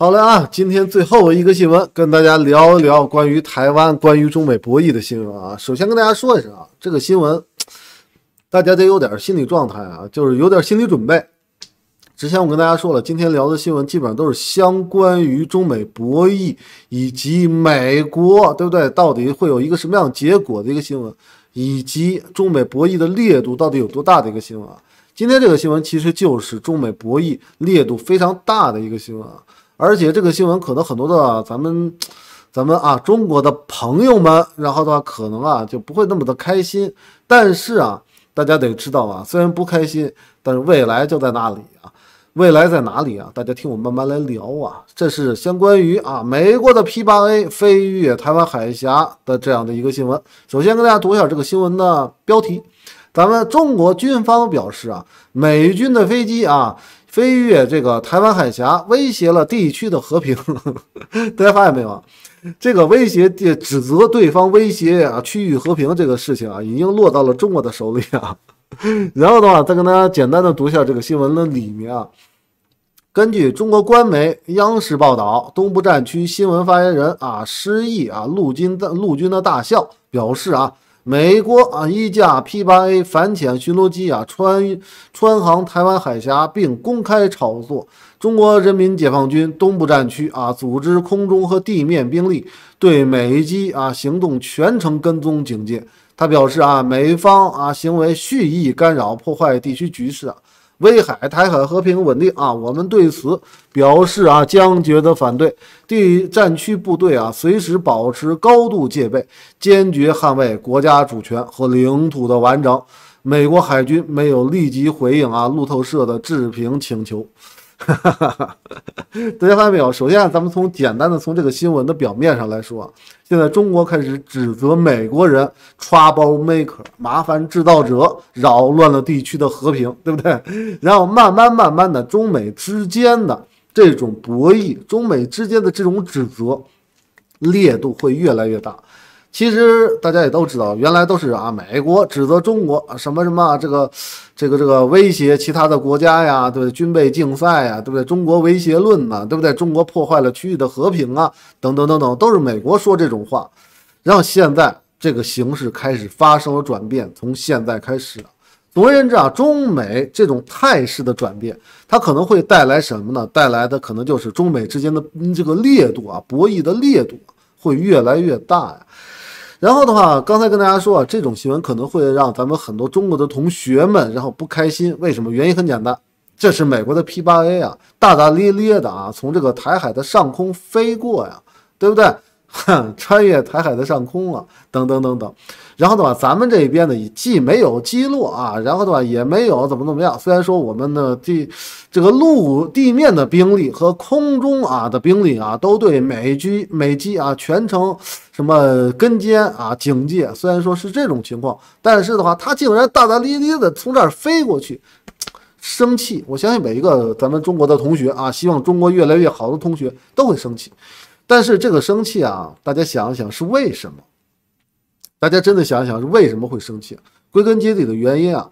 好了啊，今天最后一个新闻，跟大家聊一聊关于台湾、关于中美博弈的新闻啊。首先跟大家说一声啊，这个新闻 大家得有点心理状态啊，就是有点心理准备。之前我跟大家说了，今天聊的新闻基本上都是相关于中美博弈以及美国对不对？到底会有一个什么样结果的一个新闻，以及中美博弈的烈度到底有多大的一个新闻啊？今天这个新闻其实就是中美博弈烈度非常大的一个新闻啊。而且这个新闻可能很多的咱们，咱们啊中国的朋友们，然后的话可能啊就不会那么的开心。但是啊，大家得知道啊，虽然不开心，但是未来就在那里啊，未来在哪里啊？大家听我慢慢来聊啊。这是相关于啊美国的 P 八 A 飞越台湾海峡的这样的一个新闻。首先跟大家读一下这个新闻的标题，咱们中国军方表示啊，美军的飞机啊。飞越这个台湾海峡，威胁了地区的和平。大家发现没有啊？这个威胁、指责对方威胁啊，区域和平这个事情啊，已经落到了中国的手里啊。然后的话，再跟大家简单的读一下这个新闻的里面啊。根据中国官媒央视报道，东部战区新闻发言人啊，施毅啊，陆军的陆军的大校表示啊。美国啊，一架 P 八 A 反潜巡逻机啊，穿穿航台湾海峡，并公开炒作中国人民解放军东部战区啊，组织空中和地面兵力对美机啊行动全程跟踪警戒。他表示啊，美方啊行为蓄意干扰破坏地区局势。威海、台海和平稳定啊，我们对此表示啊坚决的反对。第一战区部队啊，随时保持高度戒备，坚决捍卫国家主权和领土的完整。美国海军没有立即回应啊路透社的置评请求。大家发现没有？首先，咱们从简单的从这个新闻的表面上来说，现在中国开始指责美国人 trouble maker，麻烦制造者，扰乱了地区的和平，对不对？然后慢慢慢慢的，中美之间的这种博弈，中美之间的这种指责，烈度会越来越大。其实大家也都知道，原来都是啊，美国指责中国什么什么这个，这个这个威胁其他的国家呀，对不对？军备竞赛呀，对不对？中国威胁论呐，对不对？中国破坏了区域的和平啊，等等等等，都是美国说这种话。让现在这个形势开始发生了转变，从现在开始啊，总而言之啊，中美这种态势的转变，它可能会带来什么呢？带来的可能就是中美之间的这个烈度啊，博弈的烈度会越来越大呀。然后的话，刚才跟大家说啊，这种新闻可能会让咱们很多中国的同学们，然后不开心。为什么？原因很简单，这是美国的 P 八 A 啊，大大咧咧的啊，从这个台海的上空飞过呀，对不对？穿越台海的上空了，等等等等，然后的话，咱们这边呢，既没有击落啊，然后的话也没有怎么怎么样。虽然说我们的地这个陆地面的兵力和空中啊的兵力啊，都对美军美机啊全程什么跟监啊警戒。虽然说是这种情况，但是的话，他竟然大大咧咧的从这儿飞过去，生气。我相信每一个咱们中国的同学啊，希望中国越来越好的同学都会生气。但是这个生气啊，大家想想是为什么？大家真的想想是为什么会生气？归根结底的原因啊，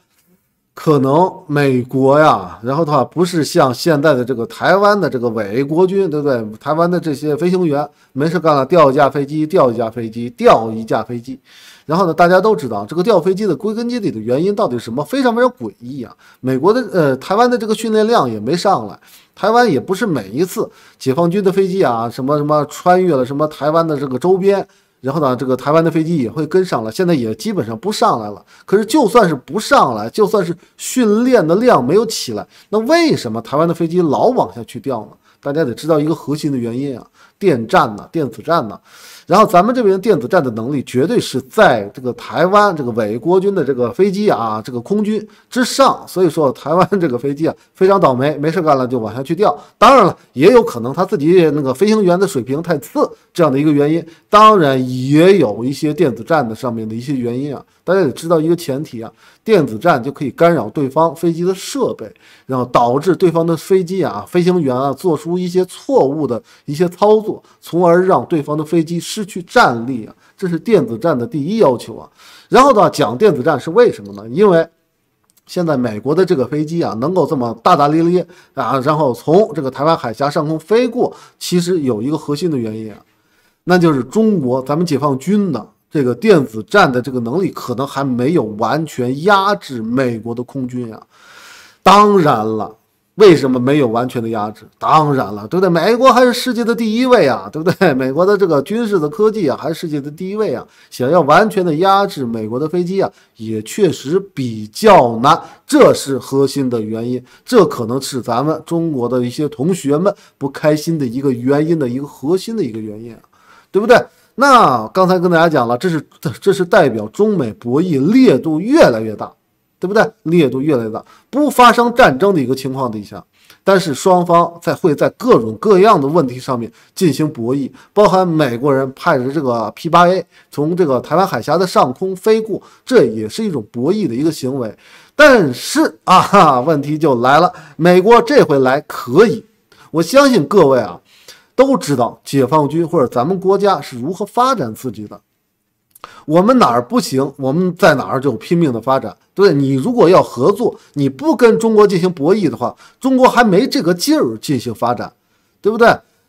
可能美国呀，然后的话不是像现在的这个台湾的这个伪国军，对不对？台湾的这些飞行员没事干了，掉一架飞机，掉一架飞机，掉一架飞机。然后呢，大家都知道这个掉飞机的归根结底的原因到底是什么？非常非常诡异啊！美国的呃，台湾的这个训练量也没上来，台湾也不是每一次解放军的飞机啊，什么什么穿越了什么台湾的这个周边，然后呢，这个台湾的飞机也会跟上了，现在也基本上不上来了。可是就算是不上来，就算是训练的量没有起来，那为什么台湾的飞机老往下去掉呢？大家得知道一个核心的原因啊。电战呢，电子战呢，然后咱们这边电子战的能力绝对是在这个台湾这个伪国军的这个飞机啊，这个空军之上，所以说台湾这个飞机啊非常倒霉，没事干了就往下去掉。当然了，也有可能他自己那个飞行员的水平太次这样的一个原因，当然也有一些电子战的上面的一些原因啊。大家得知道一个前提啊，电子战就可以干扰对方飞机的设备，然后导致对方的飞机啊、飞行员啊做出一些错误的一些操。从而让对方的飞机失去战力啊，这是电子战的第一要求啊。然后呢，讲电子战是为什么呢？因为现在美国的这个飞机啊，能够这么大大咧咧啊，然后从这个台湾海峡上空飞过，其实有一个核心的原因啊，那就是中国咱们解放军的这个电子战的这个能力可能还没有完全压制美国的空军啊。当然了。为什么没有完全的压制？当然了，对不对？美国还是世界的第一位啊，对不对？美国的这个军事的科技啊，还是世界的第一位啊。想要完全的压制美国的飞机啊，也确实比较难，这是核心的原因。这可能是咱们中国的一些同学们不开心的一个原因的一个核心的一个原因对不对？那刚才跟大家讲了，这是这是代表中美博弈烈度越来越大。对不对？烈度越来越大，不发生战争的一个情况底下，但是双方在会在各种各样的问题上面进行博弈，包含美国人派着这个 P8A 从这个台湾海峡的上空飞过，这也是一种博弈的一个行为。但是啊，问题就来了，美国这回来可以，我相信各位啊都知道解放军或者咱们国家是如何发展自己的。我们哪儿不行，我们在哪儿就拼命的发展，对你如果要合作，你不跟中国进行博弈的话，中国还没这个劲儿进行发展，对不对？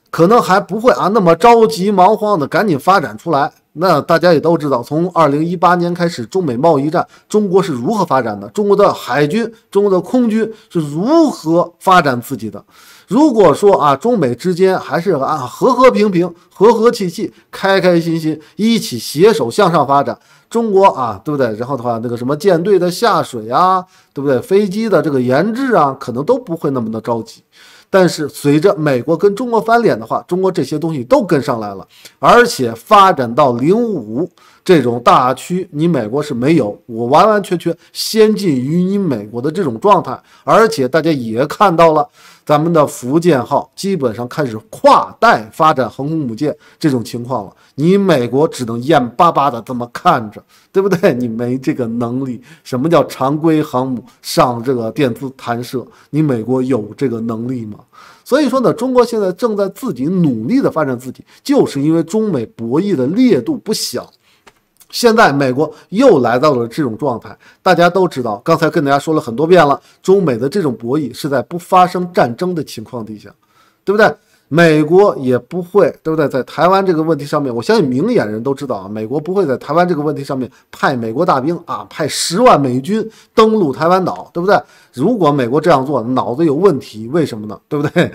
可能还不会啊，那么着急忙慌的赶紧发展出来。那大家也都知道，从二零一八年开始，中美贸易战，中国是如何发展的？中国的海军、中国的空军是如何发展自己的？如果说啊，中美之间还是啊和和平平、和和气气、开开心心一起携手向上发展，中国啊，对不对？然后的话，那个什么舰队的下水啊，对不对？飞机的这个研制啊，可能都不会那么的着急。但是随着美国跟中国翻脸的话，中国这些东西都跟上来了，而且发展到零五。这种大区，你美国是没有，我完完全全先进于你美国的这种状态，而且大家也看到了，咱们的福建号基本上开始跨代发展航空母舰这种情况了，你美国只能眼巴巴的这么看着，对不对？你没这个能力。什么叫常规航母上这个电磁弹射？你美国有这个能力吗？所以说呢，中国现在正在自己努力的发展自己，就是因为中美博弈的烈度不小。现在美国又来到了这种状态，大家都知道，刚才跟大家说了很多遍了，中美的这种博弈是在不发生战争的情况底下，对不对？美国也不会，对不对？在台湾这个问题上面，我相信明眼人都知道啊，美国不会在台湾这个问题上面派美国大兵啊，派十万美军登陆台湾岛，对不对？如果美国这样做，脑子有问题，为什么呢？对不对？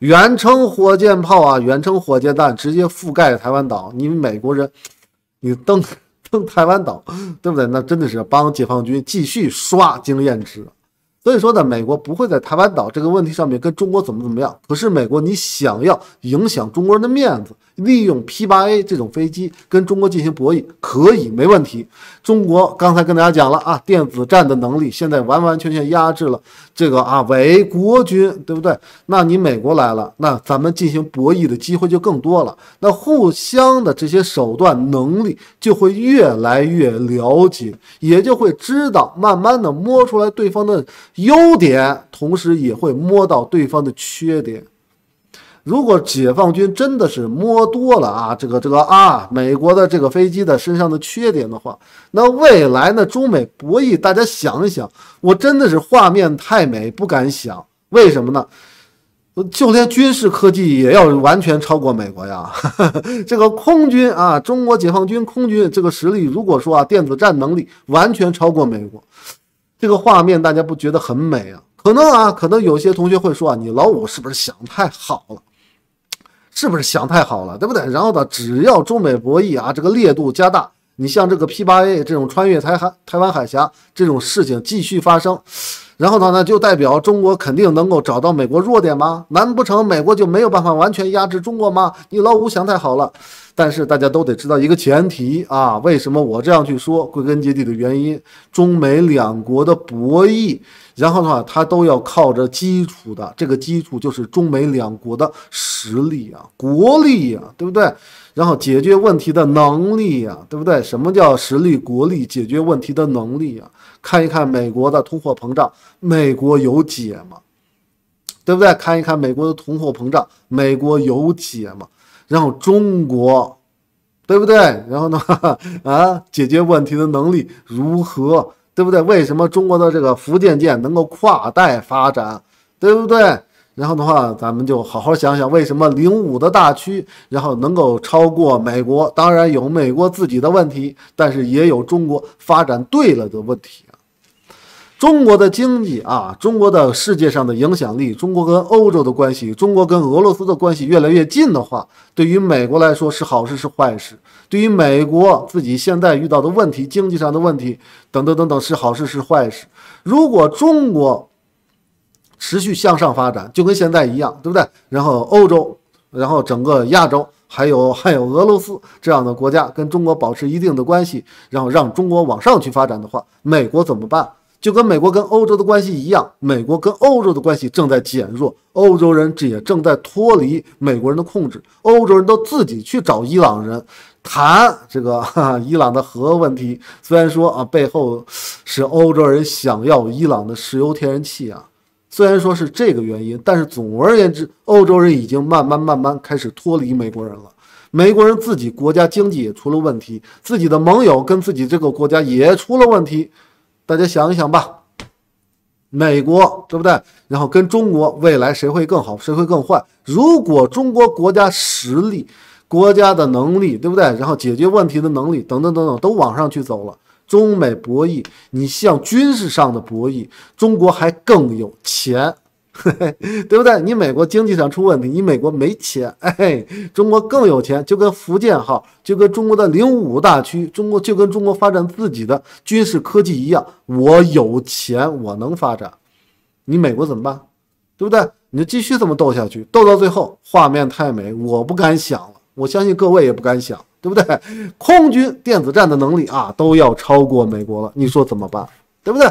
远程火箭炮啊，远程火箭弹直接覆盖台湾岛，你美国人，你登。台湾岛，对不对？那真的是帮解放军继续刷经验值。所以说呢，美国不会在台湾岛这个问题上面跟中国怎么怎么样。可是美国，你想要影响中国人的面子。利用 P 八 A 这种飞机跟中国进行博弈，可以没问题。中国刚才跟大家讲了啊，电子战的能力现在完完全全压制了这个啊伪国军，对不对？那你美国来了，那咱们进行博弈的机会就更多了。那互相的这些手段能力就会越来越了解，也就会知道，慢慢的摸出来对方的优点，同时也会摸到对方的缺点。如果解放军真的是摸多了啊，这个这个啊，美国的这个飞机的身上的缺点的话，那未来呢，中美博弈，大家想一想，我真的是画面太美不敢想，为什么呢？就连军事科技也要完全超过美国呀！这个空军啊，中国解放军空军这个实力，如果说啊，电子战能力完全超过美国，这个画面大家不觉得很美啊？可能啊，可能有些同学会说啊，你老五是不是想太好了？是不是想太好了，对不对？然后呢，只要中美博弈啊，这个烈度加大，你像这个 P 八 A 这种穿越台海、台湾海峡这种事情继续发生。然后话呢，就代表中国肯定能够找到美国弱点吗？难不成美国就没有办法完全压制中国吗？你老五想太好了。但是大家都得知道一个前提啊，为什么我这样去说？归根结底的原因，中美两国的博弈，然后的话，它都要靠着基础的这个基础，就是中美两国的实力啊，国力呀，对不对？然后解决问题的能力呀，对不对？什么叫实力、国力、解决问题的能力啊？看一看美国的通货膨胀，美国有解吗？对不对？看一看美国的通货膨胀，美国有解吗？然后中国，对不对？然后呢？啊，解决问题的能力如何？对不对？为什么中国的这个福建舰能够跨代发展？对不对？然后的话，咱们就好好想想，为什么零五的大区，然后能够超过美国？当然有美国自己的问题，但是也有中国发展对了的问题。中国的经济啊，中国的世界上的影响力，中国跟欧洲的关系，中国跟俄罗斯的关系越来越近的话，对于美国来说是好事是坏事；对于美国自己现在遇到的问题，经济上的问题等等等等，是好事是坏事。如果中国持续向上发展，就跟现在一样，对不对？然后欧洲，然后整个亚洲，还有还有俄罗斯这样的国家跟中国保持一定的关系，然后让中国往上去发展的话，美国怎么办？就跟美国跟欧洲的关系一样，美国跟欧洲的关系正在减弱，欧洲人这也正在脱离美国人的控制，欧洲人都自己去找伊朗人谈这个哈伊朗的核问题。虽然说啊，背后是欧洲人想要伊朗的石油天然气啊，虽然说是这个原因，但是总而言之，欧洲人已经慢慢慢慢开始脱离美国人了。美国人自己国家经济也出了问题，自己的盟友跟自己这个国家也出了问题。大家想一想吧，美国对不对？然后跟中国未来谁会更好，谁会更坏？如果中国国家实力、国家的能力对不对？然后解决问题的能力等等等等都往上去走了，中美博弈，你像军事上的博弈，中国还更有钱。对不对？你美国经济上出问题，你美国没钱，哎，中国更有钱，就跟福建号，就跟中国的零五大区，中国就跟中国发展自己的军事科技一样，我有钱，我能发展。你美国怎么办？对不对？你就继续这么斗下去，斗到最后，画面太美，我不敢想了。我相信各位也不敢想，对不对？空军电子战的能力啊，都要超过美国了，你说怎么办？对不对？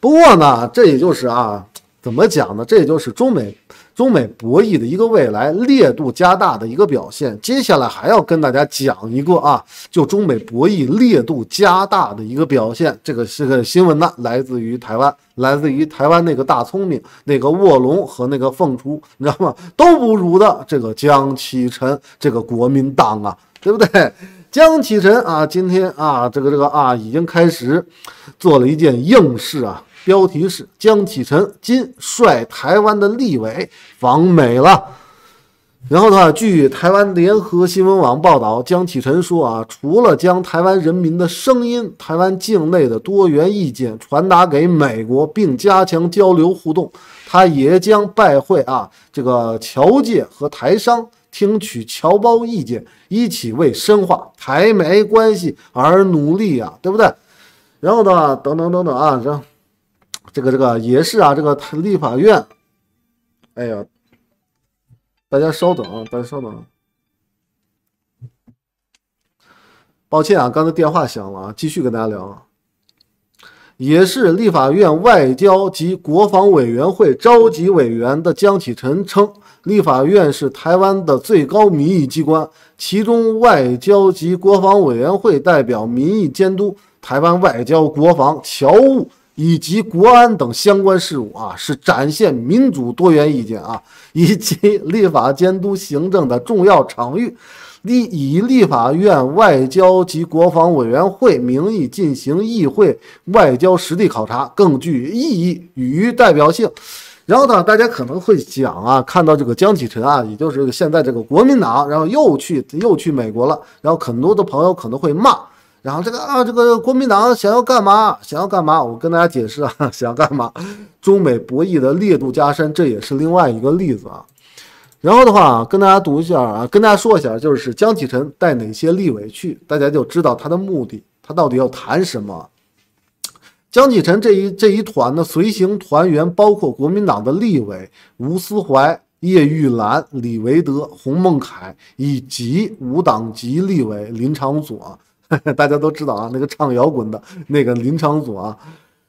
不过呢，这也就是啊。怎么讲呢？这也就是中美中美博弈的一个未来烈度加大的一个表现。接下来还要跟大家讲一个啊，就中美博弈烈度加大的一个表现。这个是个新闻呢，来自于台湾，来自于台湾那个大聪明，那个卧龙和那个凤雏，你知道吗？都不如的这个江启臣，这个国民党啊，对不对？江启臣啊，今天啊，这个这个啊，已经开始做了一件硬事啊。标题是江启臣今率台湾的立委访美了。然后的话，据台湾联合新闻网报道，江启臣说啊，除了将台湾人民的声音、台湾境内的多元意见传达给美国，并加强交流互动，他也将拜会啊这个侨界和台商，听取侨胞意见，一起为深化台美关系而努力啊，对不对？然后的等等等等啊，然后。这个这个也是啊，这个立法院，哎呀，大家稍等啊，大家稍等，抱歉啊，刚才电话响了啊，继续跟大家聊。也是立法院外交及国防委员会召集委员的江启臣称，立法院是台湾的最高民意机关，其中外交及国防委员会代表民意监督台湾外交、国防、侨务。以及国安等相关事务啊，是展现民主多元意见啊，以及立法监督行政的重要场域。立以立法院外交及国防委员会名义进行议会外交实地考察，更具意义与代表性。然后呢，大家可能会讲啊，看到这个江启臣啊，也就是现在这个国民党，然后又去又去美国了，然后很多的朋友可能会骂。然后这个啊，这个国民党想要干嘛？想要干嘛？我跟大家解释啊，想要干嘛？中美博弈的烈度加深，这也是另外一个例子啊。然后的话啊，跟大家读一下啊，跟大家说一下，就是江启臣带哪些立委去，大家就知道他的目的，他到底要谈什么。江启臣这一这一团的随行团员，包括国民党的立委吴思怀、叶玉兰、李维德、洪孟凯以及无党籍立委林长佐。大家都知道啊，那个唱摇滚的那个林场组啊，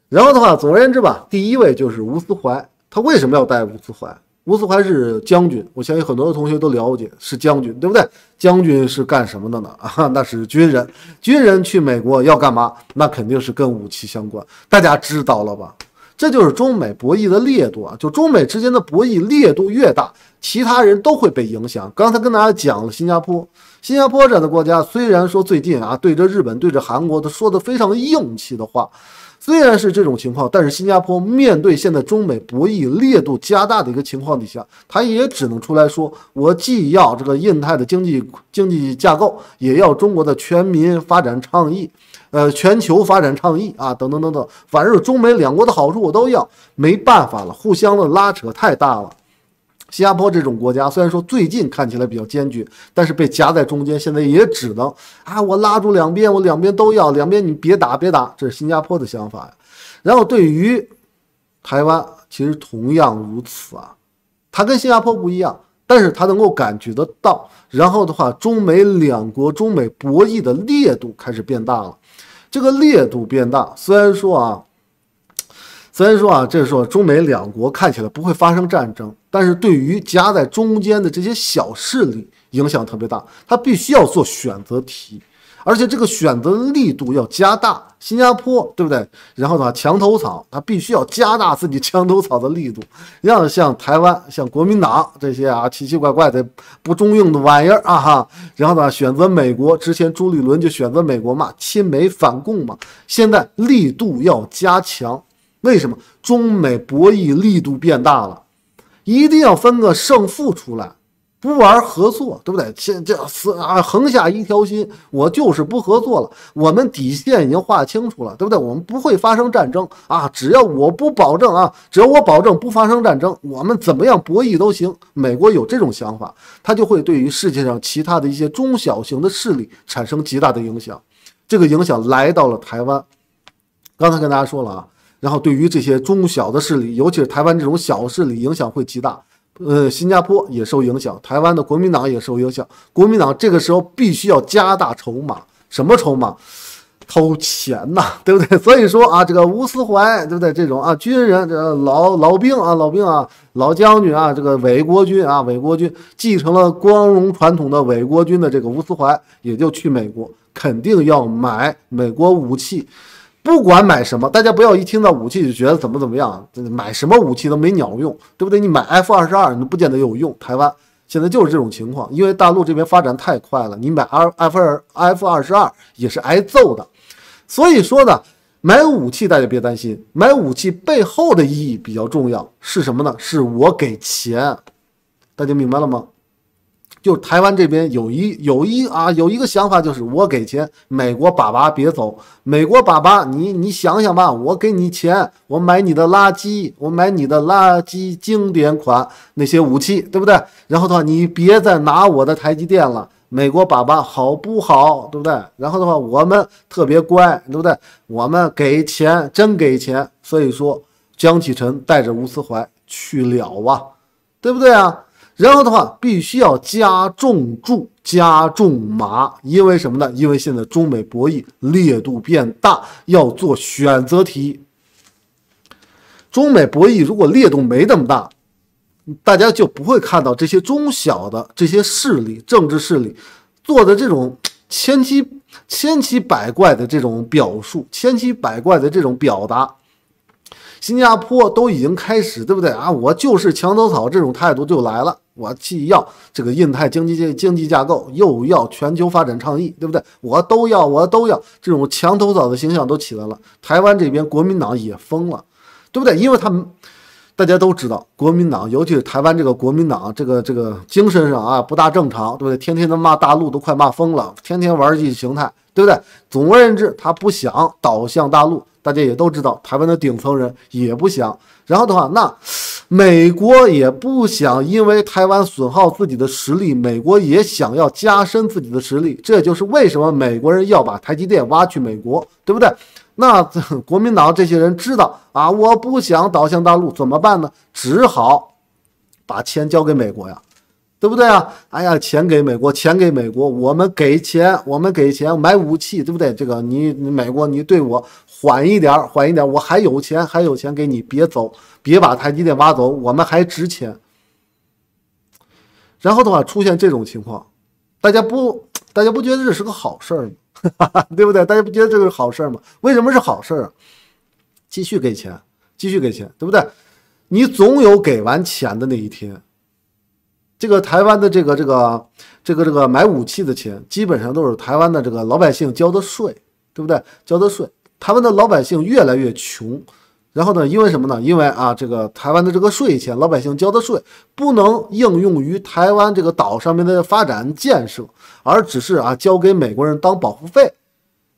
然后的话，总而言之吧，第一位就是吴思怀。他为什么要带吴思怀？吴思怀是将军，我相信很多的同学都了解，是将军，对不对？将军是干什么的呢？啊，那是军人。军人去美国要干嘛？那肯定是跟武器相关。大家知道了吧？这就是中美博弈的烈度啊！就中美之间的博弈烈度越大，其他人都会被影响。刚才跟大家讲了新加坡。新加坡这样的国家，虽然说最近啊对着日本、对着韩国，他说的非常硬气的话，虽然是这种情况，但是新加坡面对现在中美博弈烈度加大的一个情况底下，他也只能出来说：我既要这个印太的经济经济架构，也要中国的全民发展倡议，呃，全球发展倡议啊，等等等等，反正中美两国的好处我都要，没办法了，互相的拉扯太大了。新加坡这种国家虽然说最近看起来比较艰巨，但是被夹在中间，现在也只能啊，我拉住两边，我两边都要，两边你别打，别打，这是新加坡的想法呀。然后对于台湾，其实同样如此啊，它跟新加坡不一样，但是它能够感觉得到。然后的话，中美两国中美博弈的烈度开始变大了，这个烈度变大，虽然说啊。虽然说啊，这时候中美两国看起来不会发生战争，但是对于夹在中间的这些小势力影响特别大，他必须要做选择题，而且这个选择力度要加大。新加坡对不对？然后呢，墙头草他必须要加大自己墙头草的力度，要像台湾、像国民党这些啊奇奇怪怪的不中用的玩意儿啊哈，然后呢，选择美国。之前朱立伦就选择美国嘛，亲美反共嘛，现在力度要加强。为什么中美博弈力度变大了？一定要分个胜负出来，不玩合作，对不对？这这啊，横下一条心，我就是不合作了。我们底线已经划清楚了，对不对？我们不会发生战争啊！只要我不保证啊，只要我保证不发生战争，我们怎么样博弈都行。美国有这种想法，他就会对于世界上其他的一些中小型的势力产生极大的影响。这个影响来到了台湾，刚才跟大家说了啊。然后对于这些中小的势力，尤其是台湾这种小势力，影响会极大。呃，新加坡也受影响，台湾的国民党也受影响。国民党这个时候必须要加大筹码，什么筹码？掏钱呐，对不对？所以说啊，这个吴思怀，对不对？这种啊，军人，这老老兵啊，老兵啊，老将军啊，这个伪国军啊，伪国军继承了光荣传统的伪国军的这个吴思怀，也就去美国，肯定要买美国武器。不管买什么，大家不要一听到武器就觉得怎么怎么样，买什么武器都没鸟用，对不对？你买 F 二十二，你不见得有用。台湾现在就是这种情况，因为大陆这边发展太快了，你买 R F F 二十二也是挨揍的。所以说呢，买武器大家别担心，买武器背后的意义比较重要，是什么呢？是我给钱，大家明白了吗？就台湾这边有一有一啊有一个想法，就是我给钱，美国爸爸别走，美国爸爸，你你想想吧，我给你钱，我买你的垃圾，我买你的垃圾经典款那些武器，对不对？然后的话，你别再拿我的台积电了，美国爸爸好不好？对不对？然后的话，我们特别乖，对不对？我们给钱，真给钱。所以说，江启臣带着吴思怀去了啊，对不对啊？然后的话，必须要加重注、加重码，因为什么呢？因为现在中美博弈烈度变大，要做选择题。中美博弈如果烈度没那么大，大家就不会看到这些中小的这些势力、政治势力做的这种千奇千奇百怪的这种表述、千奇百怪的这种表达。新加坡都已经开始，对不对啊？我就是墙头草，这种态度就来了。我既要这个印太经济经经济架构，又要全球发展倡议，对不对？我都要，我都要。这种墙头草的形象都起来了。台湾这边国民党也疯了，对不对？因为他们大家都知道，国民党，尤其是台湾这个国民党，这个这个精神上啊不大正常，对不对？天天的骂大陆都快骂疯了，天天玩儿意识形态，对不对？总而言之，他不想倒向大陆。大家也都知道，台湾的顶层人也不想，然后的话，那美国也不想因为台湾损耗自己的实力，美国也想要加深自己的实力，这就是为什么美国人要把台积电挖去美国，对不对？那国民党这些人知道啊，我不想倒向大陆，怎么办呢？只好把钱交给美国呀，对不对啊？哎呀，钱给美国，钱给美国，我们给钱，我们给钱买武器，对不对？这个你美国，你对我。缓一点，缓一点，我还有钱，还有钱给你，别走，别把台积电挖走，我们还值钱。然后的话，出现这种情况，大家不，大家不觉得这是个好事儿吗？对不对？大家不觉得这是好事儿吗？为什么是好事儿啊？继续给钱，继续给钱，对不对？你总有给完钱的那一天。这个台湾的这个这个这个这个买武器的钱，基本上都是台湾的这个老百姓交的税，对不对？交的税。台湾的老百姓越来越穷，然后呢？因为什么呢？因为啊，这个台湾的这个税钱，老百姓交的税不能应用于台湾这个岛上面的发展建设，而只是啊交给美国人当保护费。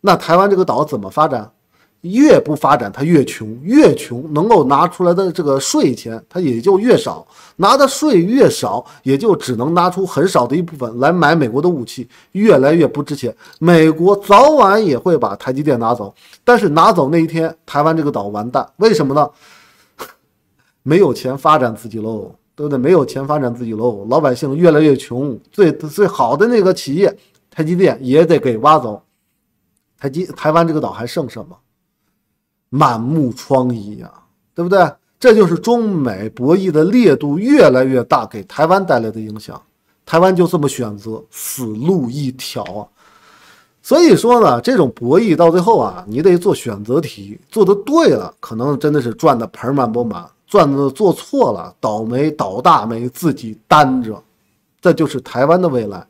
那台湾这个岛怎么发展？越不发展，他越穷，越穷能够拿出来的这个税钱，他也就越少，拿的税越少，也就只能拿出很少的一部分来买美国的武器，越来越不值钱。美国早晚也会把台积电拿走，但是拿走那一天，台湾这个岛完蛋。为什么呢？没有钱发展自己喽，对不对？没有钱发展自己喽，老百姓越来越穷，最最好的那个企业台积电也得给挖走。台积台湾这个岛还剩什么？满目疮痍呀，对不对？这就是中美博弈的烈度越来越大给台湾带来的影响。台湾就这么选择，死路一条啊！所以说呢，这种博弈到最后啊，你得做选择题，做的对了，可能真的是赚的盆满钵满；赚的做错了，倒霉倒大霉，自己担着。这就是台湾的未来。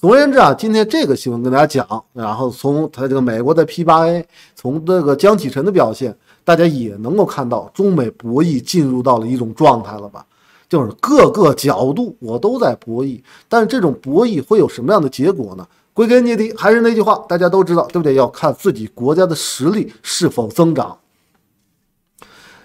总而言之啊，今天这个新闻跟大家讲，然后从他这个美国的 P 八 A，从这个江启辰的表现，大家也能够看到中美博弈进入到了一种状态了吧？就是各个角度我都在博弈，但是这种博弈会有什么样的结果呢？归根结底还是那句话，大家都知道，对不对？要看自己国家的实力是否增长。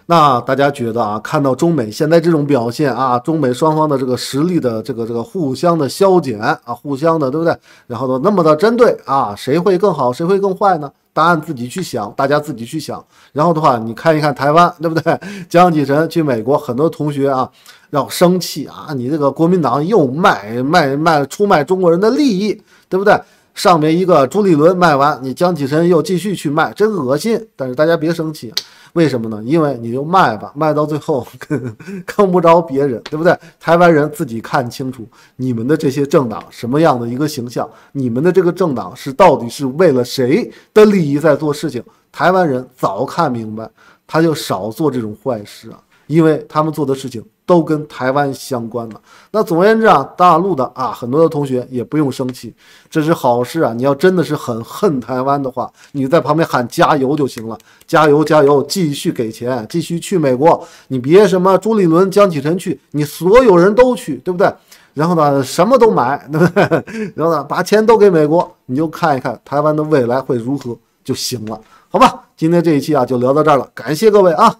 那大家觉得啊，看到中美现在这种表现啊，中美双方的这个实力的这个这个互相的消减啊，互相的对不对？然后呢，那么的针对啊，谁会更好，谁会更坏呢？答案自己去想，大家自己去想。然后的话，你看一看台湾，对不对？江启臣去美国，很多同学啊要生气啊，你这个国民党又卖卖卖出卖中国人的利益，对不对？上面一个朱立伦卖完，你江启臣又继续去卖，真恶心。但是大家别生气，为什么呢？因为你就卖吧，卖到最后坑不着别人，对不对？台湾人自己看清楚你们的这些政党什么样的一个形象，你们的这个政党是到底是为了谁的利益在做事情？台湾人早看明白，他就少做这种坏事啊，因为他们做的事情。都跟台湾相关了。那总而言之啊，大陆的啊，很多的同学也不用生气，这是好事啊。你要真的是很恨台湾的话，你在旁边喊加油就行了，加油加油，继续给钱，继续去美国，你别什么朱立伦、江启臣去，你所有人都去，对不对？然后呢，什么都买，对不对？然后呢，把钱都给美国，你就看一看台湾的未来会如何就行了，好吧？今天这一期啊，就聊到这儿了，感谢各位啊。